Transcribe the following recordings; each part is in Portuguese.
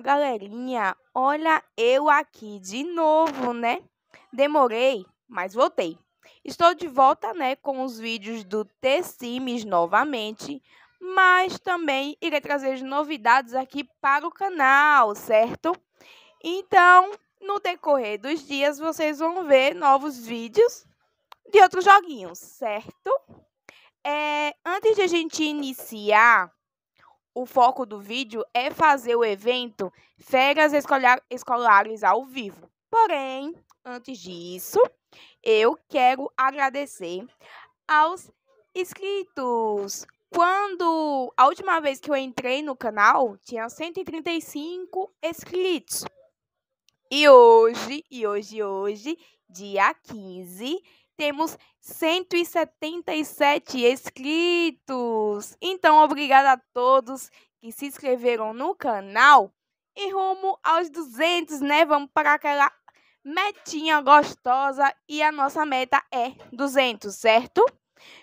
galerinha! Olha eu aqui de novo, né? Demorei, mas voltei. Estou de volta, né, com os vídeos do T-Sims novamente, mas também irei trazer novidades aqui para o canal, certo? Então, no decorrer dos dias, vocês vão ver novos vídeos de outros joguinhos, certo? É, antes de a gente iniciar o foco do vídeo é fazer o evento Férias Escolares ao vivo. Porém, antes disso, eu quero agradecer aos inscritos. Quando a última vez que eu entrei no canal, tinha 135 inscritos. E hoje, e hoje, hoje, dia 15, temos 177 inscritos. Então, obrigada a todos que se inscreveram no canal. E rumo aos 200, né? Vamos para aquela metinha gostosa e a nossa meta é 200, certo?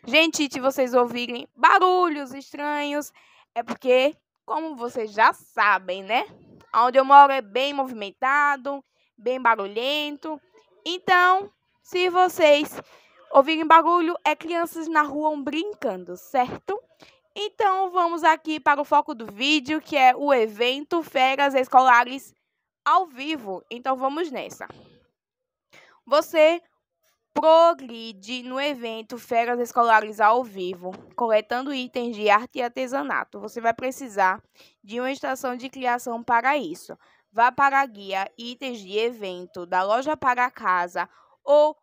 Gente, se vocês ouvirem barulhos estranhos, é porque, como vocês já sabem, né? Onde eu moro é bem movimentado, bem barulhento. Então, se vocês ouvirem barulho, é crianças na rua brincando, certo? Então vamos aqui para o foco do vídeo, que é o evento Férias Escolares ao vivo. Então vamos nessa. Você progride no evento Férias Escolares ao vivo, coletando itens de arte e artesanato. Você vai precisar de uma estação de criação para isso. Vá para a guia Itens de Evento da loja para casa ou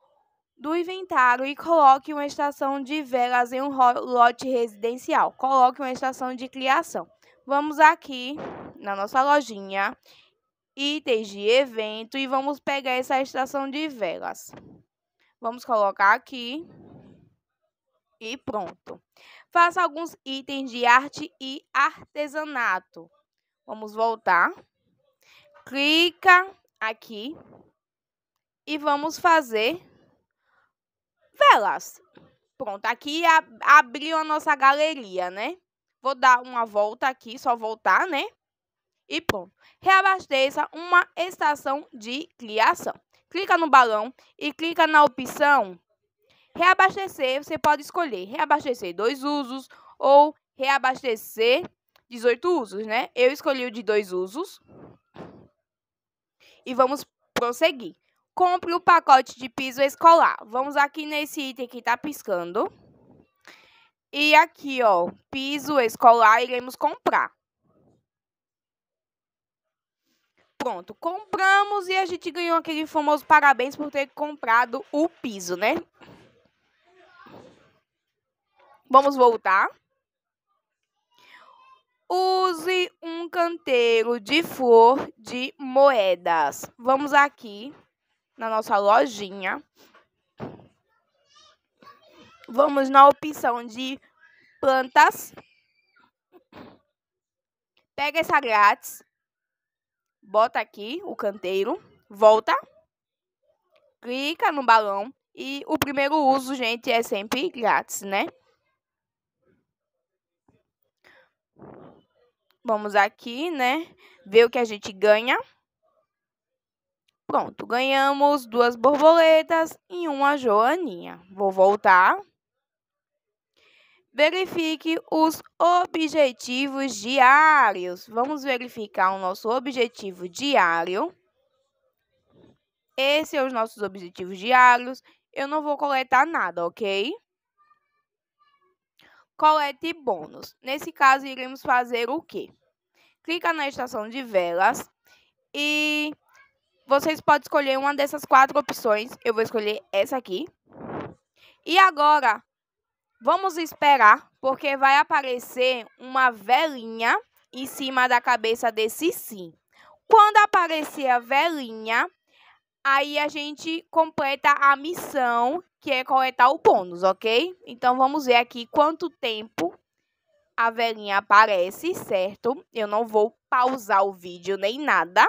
do inventário e coloque uma estação de velas em um lote residencial. Coloque uma estação de criação. Vamos aqui na nossa lojinha, itens de evento e vamos pegar essa estação de velas. Vamos colocar aqui e pronto. Faça alguns itens de arte e artesanato. Vamos voltar. Clica aqui e vamos fazer velas. Pronto, aqui ab abriu a nossa galeria, né? Vou dar uma volta aqui, só voltar, né? E pronto. Reabasteça uma estação de criação. Clica no balão e clica na opção reabastecer. Você pode escolher reabastecer dois usos ou reabastecer 18 usos, né? Eu escolhi o de dois usos. E vamos prosseguir. Compre o pacote de piso escolar. Vamos aqui nesse item que está piscando. E aqui, ó, piso escolar, iremos comprar. Pronto, compramos e a gente ganhou aquele famoso parabéns por ter comprado o piso, né? Vamos voltar. Use um canteiro de flor de moedas. Vamos aqui na nossa lojinha. Vamos na opção de plantas. Pega essa grátis. Bota aqui o canteiro. Volta. Clica no balão. E o primeiro uso, gente, é sempre grátis, né? Vamos aqui, né? Ver o que a gente ganha. Pronto, ganhamos duas borboletas e uma joaninha. Vou voltar. Verifique os objetivos diários. Vamos verificar o nosso objetivo diário. Esse é os nossos objetivos diários. Eu não vou coletar nada, ok? Colete bônus. Nesse caso, iremos fazer o quê? Clica na estação de velas e vocês podem escolher uma dessas quatro opções. Eu vou escolher essa aqui. E agora, vamos esperar, porque vai aparecer uma velinha em cima da cabeça desse sim. Quando aparecer a velinha, aí a gente completa a missão, que é coletar o bônus, ok? Então vamos ver aqui quanto tempo a velinha aparece, certo? Eu não vou pausar o vídeo nem nada.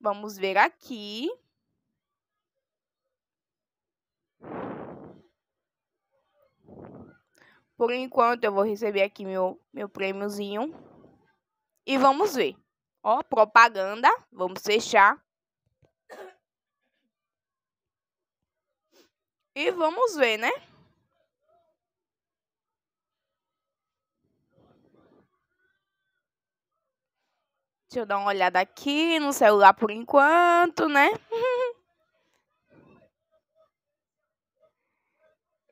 Vamos ver aqui. Por enquanto, eu vou receber aqui meu, meu prêmiozinho. E vamos ver. Ó, propaganda. Vamos fechar. E vamos ver, né? Deixa eu dar uma olhada aqui no celular por enquanto, né?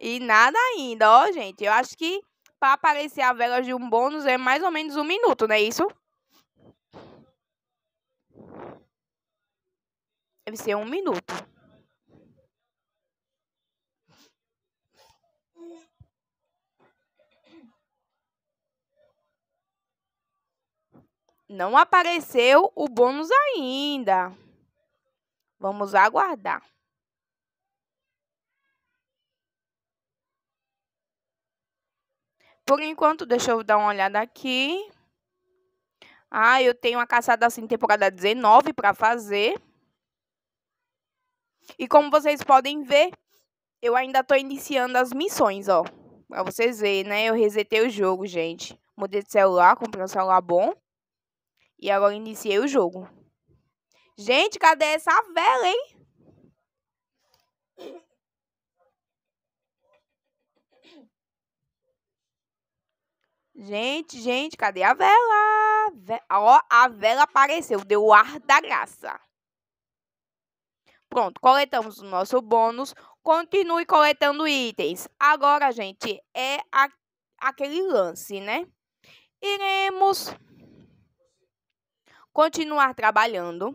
e nada ainda, ó, gente. Eu acho que para aparecer a vela de um bônus é mais ou menos um minuto, não é isso? Deve ser um minuto. Não apareceu o bônus ainda. Vamos aguardar. Por enquanto, deixa eu dar uma olhada aqui. Ah, eu tenho a caçada assim temporada 19 para fazer. E como vocês podem ver, eu ainda tô iniciando as missões, ó. Pra vocês verem, né? Eu resetei o jogo, gente. Mudei de celular, comprei um celular bom. E agora iniciei o jogo. Gente, cadê essa vela, hein? Gente, gente, cadê a vela? Ó, a vela apareceu, deu o ar da graça. Pronto, coletamos o nosso bônus. Continue coletando itens. Agora, gente, é a, aquele lance, né? Iremos continuar trabalhando,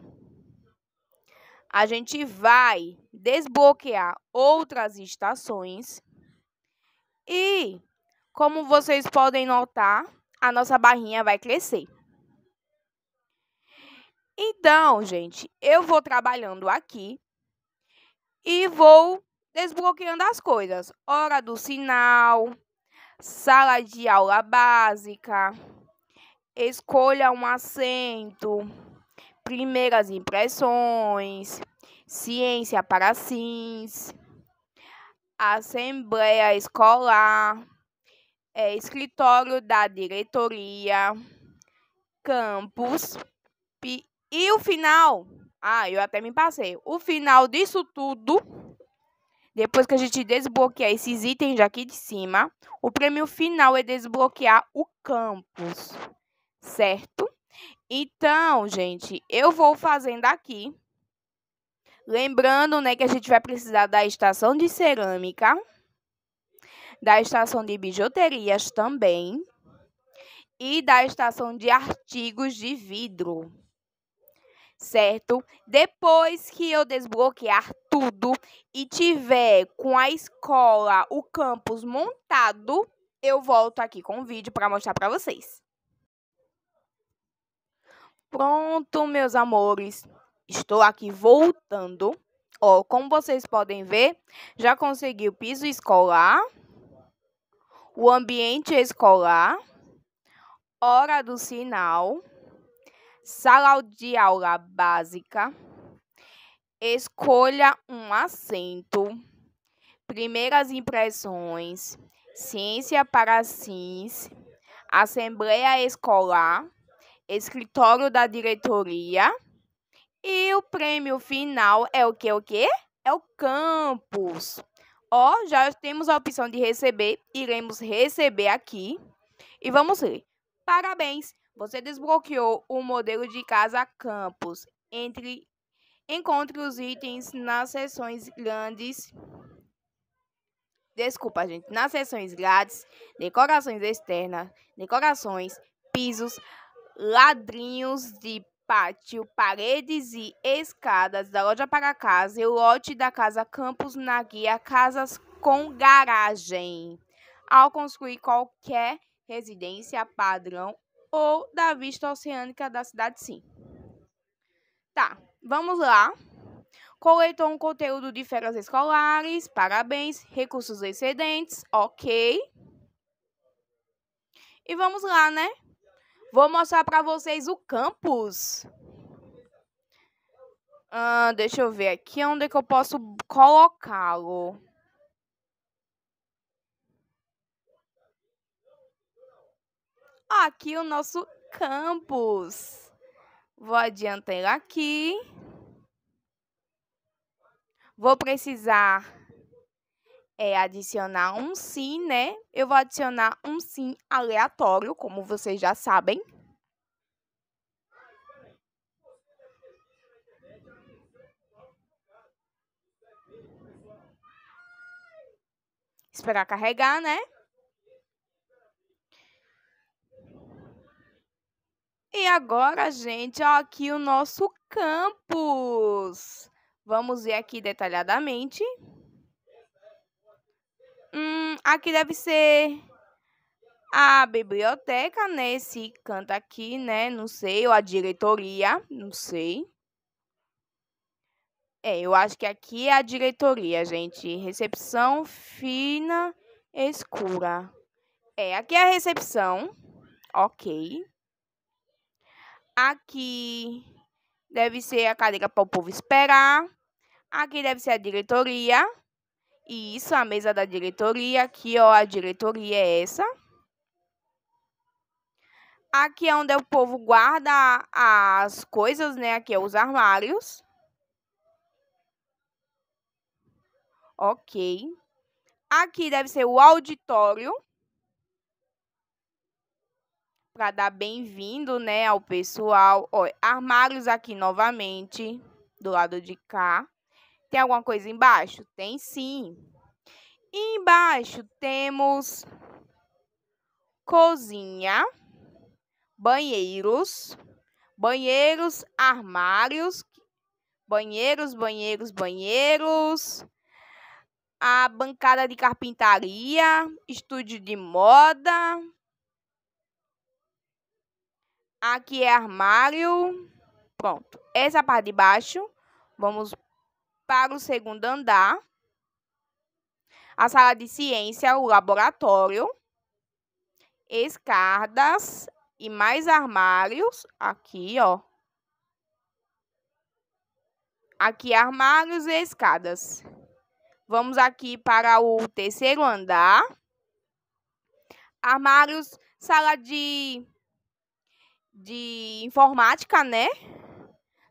a gente vai desbloquear outras estações. E, como vocês podem notar, a nossa barrinha vai crescer. Então, gente, eu vou trabalhando aqui e vou desbloqueando as coisas. Hora do sinal, sala de aula básica. Escolha um assento. Primeiras impressões. Ciência para Sims. Assembleia escolar. É, escritório da diretoria. Campus. E o final. Ah, eu até me passei. O final disso tudo. Depois que a gente desbloquear esses itens aqui de cima, o prêmio final é desbloquear o campus certo? Então, gente, eu vou fazendo aqui. Lembrando, né, que a gente vai precisar da estação de cerâmica, da estação de bijuterias também e da estação de artigos de vidro. Certo? Depois que eu desbloquear tudo e tiver com a escola, o campus montado, eu volto aqui com o vídeo para mostrar para vocês. Pronto, meus amores, estou aqui voltando. Ó, como vocês podem ver, já consegui o piso escolar, o ambiente escolar, hora do sinal, sala de aula básica, escolha um assento, primeiras impressões, ciência para CINS, assembleia escolar escritório da diretoria. E o prêmio final é o que? É o quê? É o campus. Ó, já temos a opção de receber. Iremos receber aqui. E vamos ler. Parabéns! Você desbloqueou o modelo de casa campus. Entre, encontre os itens nas seções grandes. Desculpa, gente. Nas seções grátis, decorações externas, decorações, pisos, ladrinhos de pátio, paredes e escadas da loja para casa e lote da casa Campos na guia Casas com Garagem. Ao construir qualquer residência padrão ou da vista oceânica da cidade, sim. Tá, vamos lá. Coletou um conteúdo de férias escolares, parabéns, recursos excedentes, ok. E vamos lá, né? Vou mostrar para vocês o campus. Ah, deixa eu ver aqui onde é que eu posso colocá-lo. Aqui o nosso campus. Vou adiantar ele aqui. Vou precisar é, adicionar um sim, né? Eu vou adicionar um sim aleatório, como vocês já sabem. Esperar carregar, né? E agora, gente, ó, aqui o nosso campus. Vamos ver aqui detalhadamente. Hum, aqui deve ser a biblioteca, né? Esse canto aqui, né? Não sei, ou a diretoria, não sei. É, eu acho que aqui é a diretoria, gente. Recepção fina escura. É, aqui é a recepção. Ok. Aqui deve ser a cadeira para o povo esperar. Aqui deve ser a diretoria. E isso, a mesa da diretoria. Aqui, ó, a diretoria é essa. Aqui é onde o povo guarda as coisas, né? Aqui é os armários. Ok. Aqui deve ser o auditório. Para dar bem-vindo, né, ao pessoal. Ó, armários aqui novamente, do lado de cá. Tem alguma coisa embaixo? Tem sim. embaixo temos cozinha, banheiros, banheiros, armários, banheiros, banheiros, banheiros, a bancada de carpintaria, estúdio de moda. Aqui é armário. Pronto. Essa parte de baixo. Vamos para o segundo andar, a sala de ciência, o laboratório, escadas e mais armários aqui, ó. Aqui armários e escadas. Vamos aqui para o terceiro andar. Armários, sala de de informática, né?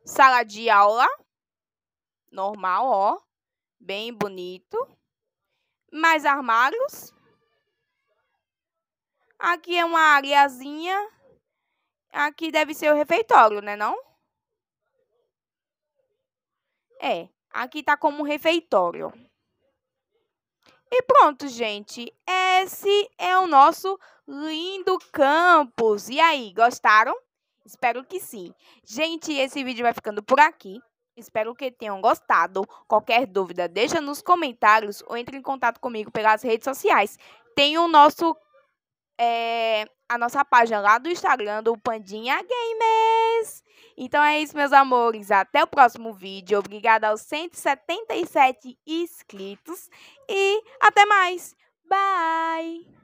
Sala de aula, normal, ó, bem bonito. Mais armários. Aqui é uma areazinha. Aqui deve ser o refeitório, né não? É, aqui tá como refeitório. E pronto, gente. Esse é o nosso lindo campus. E aí, gostaram? Espero que sim. Gente, esse vídeo vai ficando por aqui. Espero que tenham gostado. Qualquer dúvida, deixa nos comentários ou entre em contato comigo pelas redes sociais. Tem o nosso é, a nossa página lá do Instagram do Pandinha Games. Então é isso, meus amores. Até o próximo vídeo. Obrigada aos 177 inscritos. E até mais. Bye!